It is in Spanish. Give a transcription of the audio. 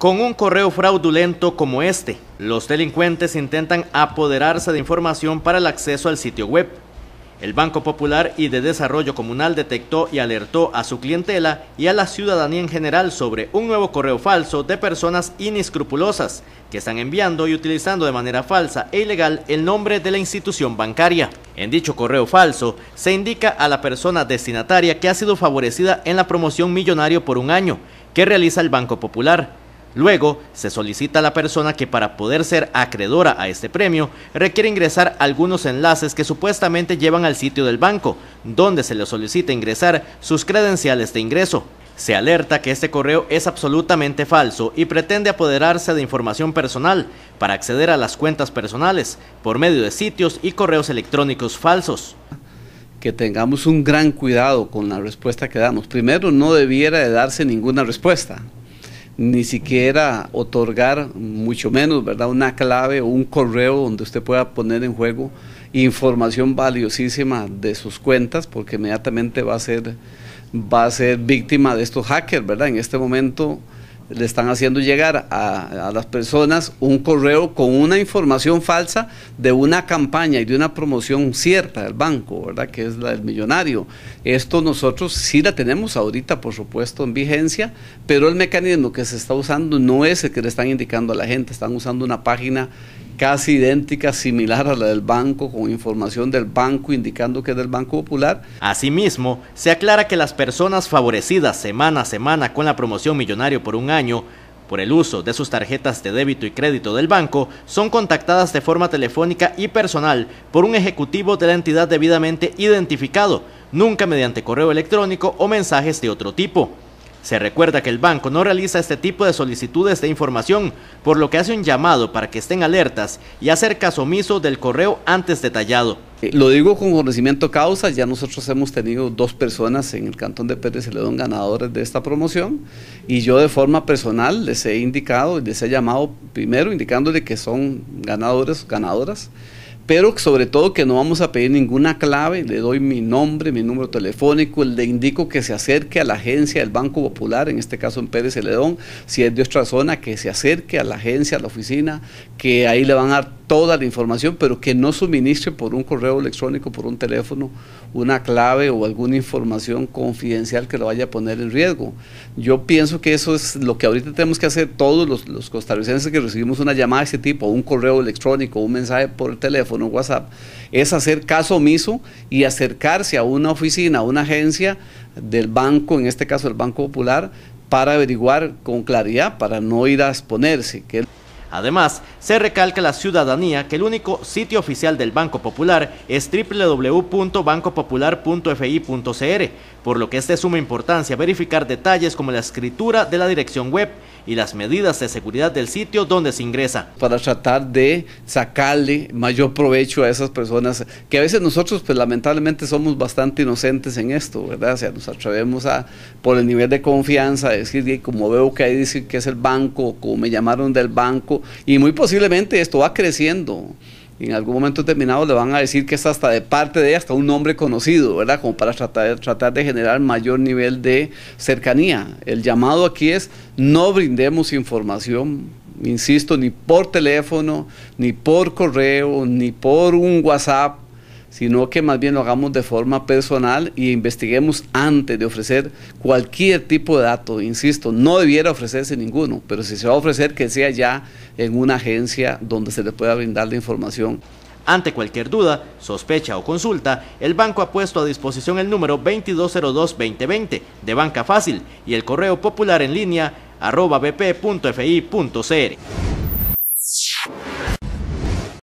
Con un correo fraudulento como este, los delincuentes intentan apoderarse de información para el acceso al sitio web. El Banco Popular y de Desarrollo Comunal detectó y alertó a su clientela y a la ciudadanía en general sobre un nuevo correo falso de personas inescrupulosas que están enviando y utilizando de manera falsa e ilegal el nombre de la institución bancaria. En dicho correo falso se indica a la persona destinataria que ha sido favorecida en la promoción millonario por un año que realiza el Banco Popular Luego, se solicita a la persona que para poder ser acreedora a este premio requiere ingresar algunos enlaces que supuestamente llevan al sitio del banco, donde se le solicita ingresar sus credenciales de ingreso. Se alerta que este correo es absolutamente falso y pretende apoderarse de información personal para acceder a las cuentas personales por medio de sitios y correos electrónicos falsos que tengamos un gran cuidado con la respuesta que damos. Primero, no debiera de darse ninguna respuesta, ni siquiera otorgar, mucho menos, ¿verdad? Una clave o un correo donde usted pueda poner en juego información valiosísima de sus cuentas, porque inmediatamente va a ser, va a ser víctima de estos hackers, ¿verdad? En este momento le están haciendo llegar a, las personas un correo con una información falsa de una campaña y de una promoción cierta del banco, ¿verdad? Que es la del millonario. Esto nosotros sí la tenemos ahorita, por supuesto, en vigencia, pero el mecanismo que se está usando no es el que le están indicando a la gente, están usando una página casi idéntica, similar a la del banco, con información del banco indicando que es del Banco Popular. Asimismo, se aclara que las personas favorecidas semana a semana con la promoción millonario por un año por el uso de sus tarjetas de débito y crédito del banco, son contactadas de forma telefónica y personal por un ejecutivo de la entidad debidamente identificado, nunca mediante correo electrónico o mensajes de otro tipo. Se recuerda que el banco no realiza este tipo de solicitudes de información, por lo que hace un llamado para que estén alertas y hacer caso omiso del correo antes detallado. Eh, lo digo con conocimiento causa, ya nosotros hemos tenido dos personas en el Cantón de Pérez ganadores de esta promoción y yo de forma personal les he indicado, les he llamado primero indicándole que son ganadores ganadoras pero sobre todo que no vamos a pedir ninguna clave, le doy mi nombre, mi número telefónico, le indico que se acerque a la agencia del Banco Popular, en este caso en Pérez Celedón, si es de otra zona, que se acerque a la agencia, a la oficina, que ahí le van a toda la información, pero que no suministre por un correo electrónico, por un teléfono, una clave o alguna información confidencial que lo vaya a poner en riesgo. Yo pienso que eso es lo que ahorita tenemos que hacer todos los, costarricenses que recibimos una llamada de ese tipo, un correo electrónico, un mensaje por teléfono, WhatsApp, es hacer caso omiso y acercarse a una oficina, a una agencia del banco, en este caso el Banco Popular, para averiguar con claridad, para no ir a exponerse. Que Además, se recalca a la ciudadanía que el único sitio oficial del Banco Popular es www.bancopopular.fi.cr, por lo que es de suma importancia verificar detalles como la escritura de la dirección web y las medidas de seguridad del sitio donde se ingresa. Para tratar de sacarle mayor provecho a esas personas, que a veces nosotros pues lamentablemente somos bastante inocentes en esto, ¿verdad? O sea, nos atrevemos a, por el nivel de confianza, decir, como veo que ahí dice que es el banco, como me llamaron del banco, y muy posiblemente esto va creciendo. En algún momento determinado le van a decir que es hasta de parte de hasta un nombre conocido, ¿verdad? Como para tratar, tratar de generar mayor nivel de cercanía. El llamado aquí es no brindemos información, insisto, ni por teléfono, ni por correo, ni por un WhatsApp, sino que más bien lo hagamos de forma personal e investiguemos antes de ofrecer cualquier tipo de dato. Insisto, no debiera ofrecerse ninguno, pero si se va a ofrecer, que sea ya en una agencia donde se le pueda brindar la información. Ante cualquier duda, sospecha o consulta, el banco ha puesto a disposición el número 2202-2020 de Banca Fácil y el correo popular en línea arroba bp.fi.cr.